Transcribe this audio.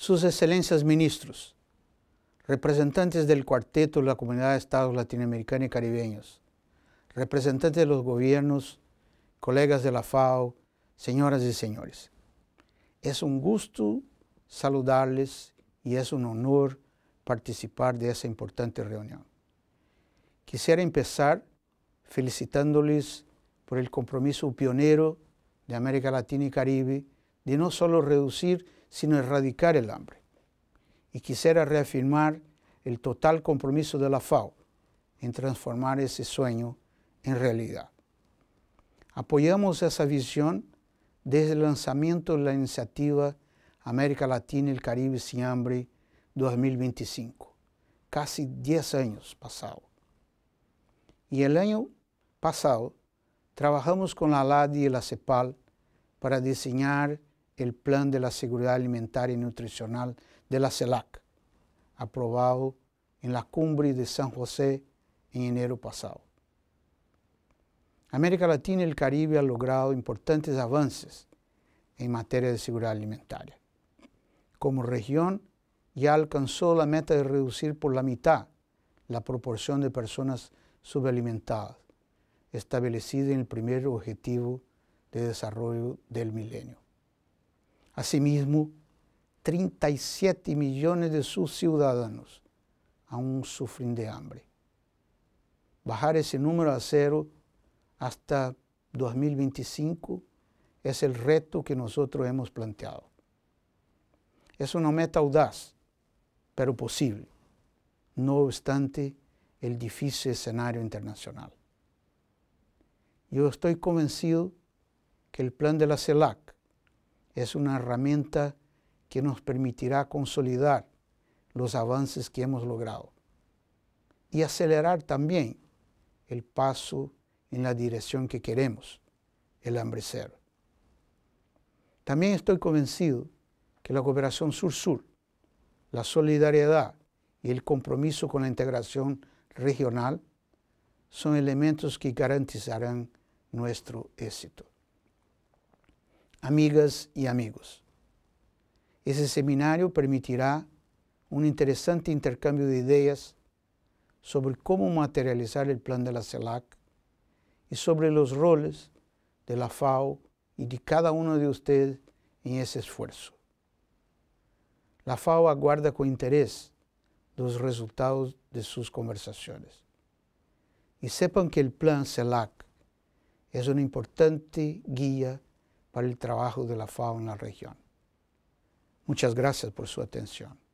sus excelencias ministros, representantes del cuarteto de la Comunidad de Estados Latinoamericanos y Caribeños, representantes de los gobiernos, colegas de la FAO, señoras y señores. Es un gusto saludarles y es un honor participar de esta importante reunión. Quisiera empezar felicitándoles por el compromiso pionero de América Latina y Caribe de no solo reducir sino erradicar el hambre. Y quisiera reafirmar el total compromiso de la FAO en transformar ese sueño en realidad. Apoyamos esa visión desde el lanzamiento de la iniciativa América Latina y el Caribe sin hambre 2025, casi 10 años pasado. Y el año pasado trabajamos con la LADI y la CEPAL para diseñar el Plan de la Seguridad Alimentaria y Nutricional de la CELAC, aprobado en la cumbre de San José en enero pasado. América Latina y el Caribe han logrado importantes avances en materia de seguridad alimentaria. Como región, ya alcanzó la meta de reducir por la mitad la proporción de personas subalimentadas, establecida en el primer objetivo de desarrollo del milenio. Asimismo, 37 millones de sus ciudadanos aún sufren de hambre. Bajar ese número a cero hasta 2025 es el reto que nosotros hemos planteado. Es una meta audaz, pero posible, no obstante el difícil escenario internacional. Yo estoy convencido que el plan de la CELAC es una herramienta que nos permitirá consolidar los avances que hemos logrado y acelerar también el paso en la dirección que queremos, el hambre También estoy convencido que la cooperación sur-sur, la solidaridad y el compromiso con la integración regional son elementos que garantizarán nuestro éxito. amigas e amigos. Esse seminário permitirá um interessante intercâmbio de ideias sobre como materializar o plano da CELAC e sobre os roles da FAO e de cada um de vocês em esse esforço. A FAO aguarda com interesse os resultados de suas conversações. E sepam que o plano CELAC é um importante guia para el trabajo de la FAO en la región. Muchas gracias por su atención.